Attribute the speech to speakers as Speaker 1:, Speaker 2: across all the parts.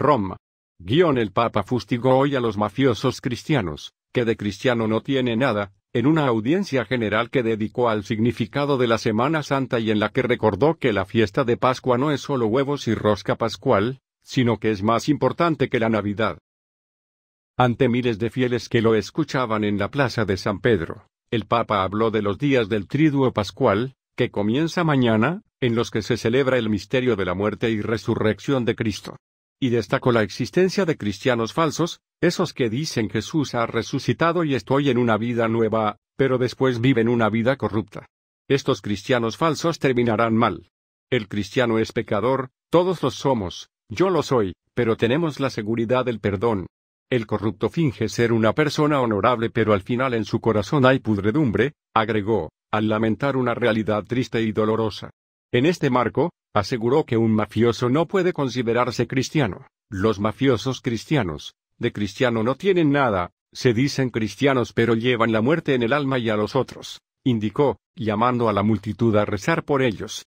Speaker 1: Roma. Guión el Papa fustigó hoy a los mafiosos cristianos, que de cristiano no tiene nada, en una audiencia general que dedicó al significado de la Semana Santa y en la que recordó que la fiesta de Pascua no es solo huevos y rosca pascual, sino que es más importante que la Navidad. Ante miles de fieles que lo escuchaban en la plaza de San Pedro, el Papa habló de los días del Triduo Pascual, que comienza mañana, en los que se celebra el misterio de la muerte y resurrección de Cristo. Y destacó la existencia de cristianos falsos, esos que dicen Jesús ha resucitado y estoy en una vida nueva, pero después viven una vida corrupta. Estos cristianos falsos terminarán mal. El cristiano es pecador, todos los somos, yo lo soy, pero tenemos la seguridad del perdón. El corrupto finge ser una persona honorable pero al final en su corazón hay pudredumbre, agregó, al lamentar una realidad triste y dolorosa. En este marco, Aseguró que un mafioso no puede considerarse cristiano. Los mafiosos cristianos, de cristiano no tienen nada, se dicen cristianos pero llevan la muerte en el alma y a los otros, indicó, llamando a la multitud a rezar por ellos.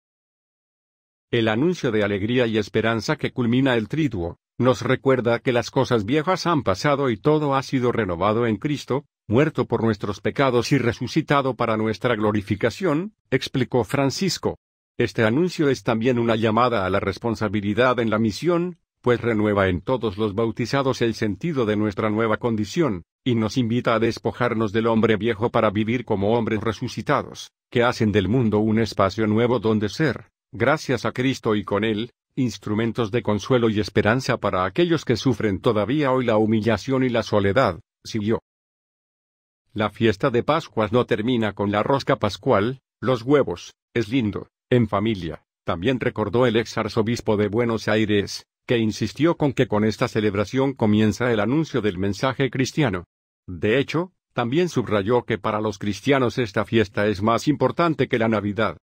Speaker 1: El anuncio de alegría y esperanza que culmina el triduo, nos recuerda que las cosas viejas han pasado y todo ha sido renovado en Cristo, muerto por nuestros pecados y resucitado para nuestra glorificación, explicó Francisco. Este anuncio es también una llamada a la responsabilidad en la misión, pues renueva en todos los bautizados el sentido de nuestra nueva condición, y nos invita a despojarnos del hombre viejo para vivir como hombres resucitados, que hacen del mundo un espacio nuevo donde ser, gracias a Cristo y con Él, instrumentos de consuelo y esperanza para aquellos que sufren todavía hoy la humillación y la soledad, siguió. La fiesta de Pascuas no termina con la rosca pascual, los huevos, es lindo, en familia, también recordó el ex arzobispo de Buenos Aires, que insistió con que con esta celebración comienza el anuncio del mensaje cristiano. De hecho, también subrayó que para los cristianos esta fiesta es más importante que la Navidad.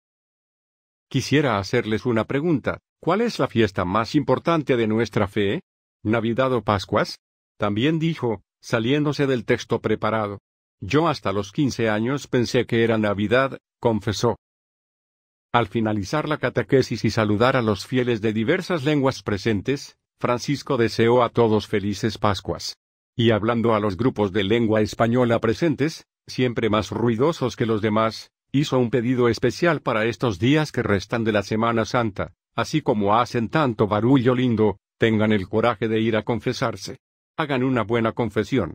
Speaker 1: Quisiera hacerles una pregunta, ¿cuál es la fiesta más importante de nuestra fe? ¿Navidad o Pascuas? También dijo, saliéndose del texto preparado. Yo hasta los quince años pensé que era Navidad, confesó. Al finalizar la catequesis y saludar a los fieles de diversas lenguas presentes, Francisco deseó a todos felices Pascuas. Y hablando a los grupos de lengua española presentes, siempre más ruidosos que los demás, hizo un pedido especial para estos días que restan de la Semana Santa, así como hacen tanto barullo lindo, tengan el coraje de ir a confesarse. Hagan una buena confesión.